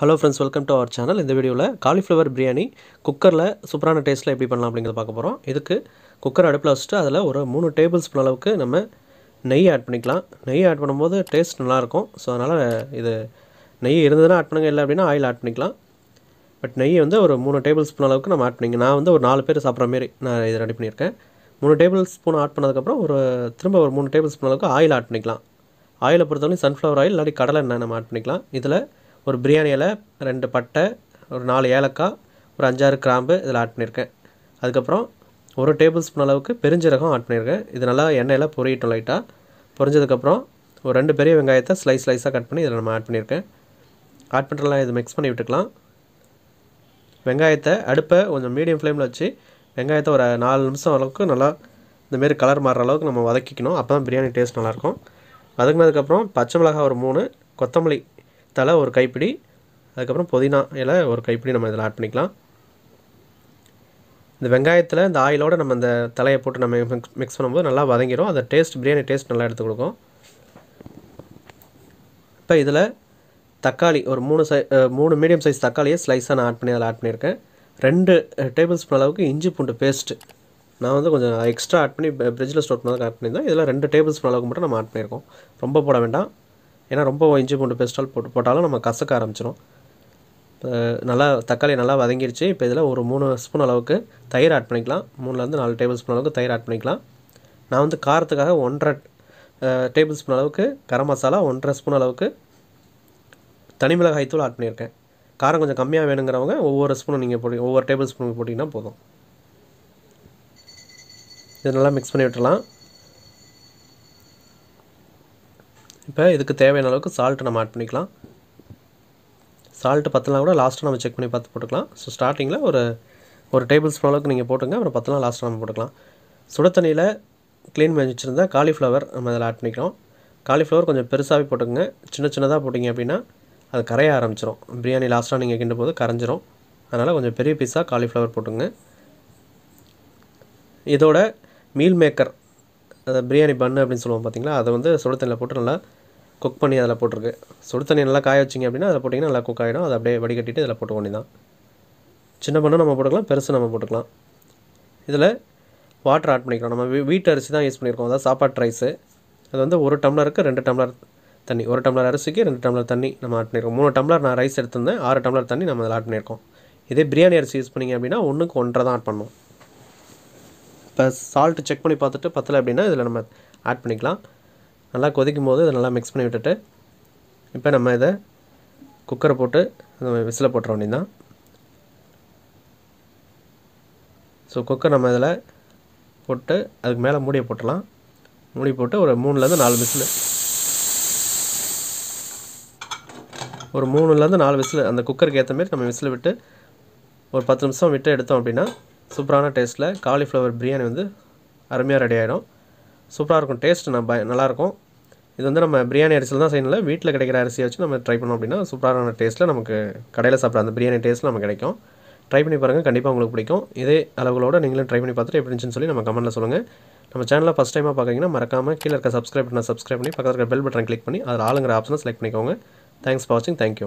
hello friends welcome to our channel இந்த வீடியோவில் cauliflower biryani குக்கரில் சூப்பரான டேஸ்ட்டில் எப்படி பண்ணலாம் அப்படிங்கிறத பார்க்க போகிறோம் இதுக்கு குக்கர் அடுப்பில் வச்சுட்டு அதில் ஒரு மூணு டேபிள் ஸ்பூன் அளவுக்கு நம்ம நெய் ஆட் பண்ணிக்கலாம் நெய் ஆட் பண்ணும்போது டேஸ்ட் நல்லாயிருக்கும் ஸோ அதனால் இது நெய் இருந்ததுன்னா ஆட் பண்ணுங்கள் இல்லை அப்படின்னா ஆயில் ஆட் பண்ணிக்கலாம் பட் நெய் வந்து ஒரு மூணு டேபிள் ஸ்பூன் அளவுக்கு நம்ம ஆட் பண்ணிங்க நான் வந்து ஒரு நாலு பேர் சாப்பிட்ற மாரி நான் இது ரெடி பண்ணியிருக்கேன் மூணு டேபிள் ஸ்பூன் ஆட் பண்ணதுக்கப்புறம் ஒரு திரும்ப ஒரு மூணு டேபிள் ஸ்பூன் அளவுக்கு ஆயில் ஆட் பண்ணிக்கலாம் ஆயிலை பொறுத்தவரைக்கும் சன்ஃப்ளவர் ஆயில் இல்லாட்டி கடலை எண்ணெய் நம்ம ஆட் பண்ணிக்கலாம் இதில் ஒரு பிரியாணி இலை ரெண்டு பட்டை ஒரு நாலு ஏலக்காய் ஒரு அஞ்சாறு கிராம்பு இதில் ஆட் பண்ணியிருக்கேன் அதுக்கப்புறம் ஒரு டேபிள் ஸ்பூன் அளவுக்கு பெருஞ்சீரகம் ஆட் பண்ணியிருக்கேன் இது நல்லா எண்ணெயில் பொறியிட்டோம் லைட்டாக பொரிஞ்சதுக்கப்புறம் ஒரு ரெண்டு பெரிய வெங்காயத்தை ஸ்லைஸ் ஸ்லைஸாக கட் பண்ணி இதில் நம்ம ஆட் பண்ணியிருக்கேன் ஆட் பண்ணுறலாம் இது மிக்ஸ் பண்ணி விட்டுக்கலாம் வெங்காயத்தை அடுப்பை கொஞ்சம் மீடியம் ஃப்ளேமில் வச்சு வெங்காயத்தை ஒரு நாலு நிமிஷம் அளவுக்கு நல்லா இந்தமாரி கலர் மாறுற அளவுக்கு நம்ம வதக்கிக்கணும் அப்போ தான் பிரியாணி டேஸ்ட் நல்லாயிருக்கும் வதக்குனதுக்கப்புறம் பச்சை மிளகாய் ஒரு மூணு கொத்தமல்லி தலை ஒரு கைப்பிடி அதுக்கப்புறம் புதினா இலை ஒரு கைப்பிடி நம்ம இதில் ஆட் பண்ணிக்கலாம் இந்த வெங்காயத்தில் இந்த ஆயிலோடு நம்ம இந்த தலையை போட்டு நம்ம மிக்ஸ் பண்ணும்போது நல்லா வதங்கிடும் அந்த டேஸ்ட் பிரியாணி டேஸ்ட் நல்லா எடுத்து கொடுக்கும் இப்போ இதில் தக்காளி ஒரு மூணு சை மூணு மீடியம் சைஸ் தக்காளியை ஸ்லைஸாக நான் ஆட் பண்ணி அதில் ஆட் பண்ணியிருக்கேன் ரெண்டு டேபிள் ஸ்பூன் அளவுக்கு இஞ்சி பூண்டு பேஸ்ட்டு நான் வந்து கொஞ்சம் எக்ஸ்ட்ரா ஆட் பண்ணி ஃப்ரிட்ஜில் ஸ்டோர் பண்ணதாக ஆட் பண்ணியிருந்தேன் இதில் ரெண்டு டேபிள் ஸ்பூன் அளவுக்கு மட்டும் நம்ம ஆட் பண்ணியிருக்கோம் ரொம்ப போட வேண்டாம் ஏன்னா ரொம்ப இஞ்சி பூண்டு பெஸ்டால் போட்டு போட்டாலும் நம்ம கசக்க ஆரம்பிச்சிடும் நல்லா தக்காளி நல்லா வதங்கிடுச்சு இப்போ இதில் ஒரு மூணு ஸ்பூன் அளவுக்கு தயிர் ஆட் பண்ணிக்கலாம் மூணுலேருந்து நாலு டேபிள் ஸ்பூன் அளவுக்கு தயிர் ஆட் பண்ணிக்கலாம் நான் வந்து காரத்துக்காக ஒன்றரை டேபிள் ஸ்பூன் அளவுக்கு கரம் மசாலா ஒன்றரை ஸ்பூன் அளவுக்கு தனி மிளகாய் தூள் ஆட் பண்ணியிருக்கேன் காரம் கொஞ்சம் கம்மியாக வேணுங்கிறவங்க ஒவ்வொரு ஸ்பூனும் நீங்கள் போட்டி ஒவ்வொரு டேபிள் ஸ்பூனுக்கு போட்டிங்கன்னா போதும் இது நல்லா மிக்ஸ் பண்ணி விட்டுலாம் இப்போ இதுக்கு தேவையான அளவுக்கு சால்ட்டு நம்ம ஆட் பண்ணிக்கலாம் சால்ட்டு பத்தலாம் கூட லாஸ்ட்டாக நம்ம செக் பண்ணி பார்த்து போட்டுக்கலாம் ஸோ ஸ்டார்டிங்கில் ஒரு ஒரு டேபிள் ஸ்பூன் அளவுக்கு நீங்கள் போட்டுங்க அப்புறம் பத்தலாம் லாஸ்ட்டாக நம்ம போட்டுக்கலாம் சுட தண்ணியில் க்ளீன் பண்ணி வச்சுருந்தா காலிஃப்ளவர் நம்ம அதில் ஆட் பண்ணிக்கிறோம் காலிஃப்ளவர் கொஞ்சம் பெருசாகவே போட்டுங்க சின்ன சின்னதாக போட்டிங்க அப்படின்னா அது கரைய ஆரம்பிச்சிடும் பிரியாணி லாஸ்ட்டாக நீங்கள் கிண்ட போது கரைஞ்சிரும் அதனால் கொஞ்சம் பெரிய பீஸாக காலிஃப்ளவர் போட்டுங்க இதோட மீல் மேக்கர் பிரியாணி பன்னு அப்படின்னு சொல்லுவோம் பார்த்தீங்களா அதை வந்து சுடத்தண்ணில் போட்டு நல்லா குக் பண்ணி அதில் போட்டிருக்கு சுடு தண்ணி நல்லா காய வச்சிங்க அப்படின்னா அதில் போட்டிங்கன்னா நல்லா குக் ஆகிடும் அதை அப்படியே வடிகட்டிட்டு இதில் போட்டு வேண்டியதான் சின்ன பண்ணும் நம்ம போட்டுக்கலாம் பெருசு நம்ம போட்டுக்கலாம் இதில் வாட்டர் ஆட் பண்ணிக்கிறோம் நம்ம வீ வீட்டு அரிசி தான் யூஸ் பண்ணியிருக்கோம் அதாவது சாப்பாட்டு ரைஸு அது வந்து ஒரு டம்ளருக்கு ரெண்டு டம்ளர் தண்ணி ஒரு டம்ளர் அரிசிக்கு ரெண்டு டம்ளர் தண்ணி நம்ம ஆட் பண்ணியிருக்கோம் மூணு டம்ளர் நான் ரைஸ் எடுத்திருந்தேன் ஆறு டம்ளர் தண்ணி நம்ம அதில் ஆட் பண்ணியிருக்கோம் இதே பிரியாணி அரிசி யூஸ் பண்ணிங்க அப்படின்னா ஒன்றுக்கு ஒன்றரை தான் ஆட் பண்ணுவோம் இப்போ சால்ட்டு செக் பண்ணி பார்த்துட்டு பத்தலை அப்படின்னா இதில் நம்ம ஆட் பண்ணிக்கலாம் நல்லா கொதிக்கும் போது இதை நல்லா மிக்ஸ் பண்ணி விட்டுட்டு இப்போ நம்ம இதை குக்கரை போட்டு நம்ம விசில் போட்டுற வேண்டியதான் ஸோ குக்கர் நம்ம இதில் போட்டு அதுக்கு மேலே மூடியை போட்டலாம் மூடி போட்டு ஒரு மூணுலேருந்து நாலு விசில் ஒரு மூணுலேருந்து நாலு விசில் அந்த குக்கருக்கு ஏற்ற மாரி நம்ம விசில் விட்டு ஒரு பத்து நிமிஷம் விட்டு எடுத்தோம் அப்படின்னா சூப்பரான டேஸ்ட்டில் காலிஃப்ளவர் பிரியாணி வந்து அருமையாக ரெடி ஆகிடும் சூப்பராக இருக்கும் டேஸ்ட் நான் நல்லாயிருக்கும் இது வந்து நம்ம பிரியாணி அரிசியில் தான் செய்யணும்ல வீட்டில் கிடைக்கிற அரிசியை வச்சு நம்ம ட்ரை பண்ணோம் அப்படின்னா சூப்பரான டேஸ்ட்டில் நமக்கு கடையில் சாப்பிட்ற அந்த பிரியாணி டேஸ்ட்டில் நமக்கு கிடைக்கும் ட்ரை பண்ணி பாருங்கள் கண்டிப்பாக உங்களுக்கு பிடிக்கும் இதே அளவுகளோடு நீங்களும் ட்ரை பண்ணி பார்த்துட்டு எப்படி சொல்லி நம்ம கமெண்ட்டில் சொல்லுங்கள் நம்ம சேனலில் ஃபஸ்ட் டைமாக பார்க்குறீங்கன்னா மறக்காமல் கீழே இருக்க சப்ஸ்கிரைப் பண்ணால் சப்ஸ்கிரைப் பண்ணி பக்கத்தில் இருக்க பெல் பட்டன் கிளிக் பண்ணி அதில் ஆளுங்கிற ஆப்ஷனை செலக்ட் பண்ணிக்கோங்க தேங்க்ஸ் ஃபார் வாட்சிங் தேங்க்யூ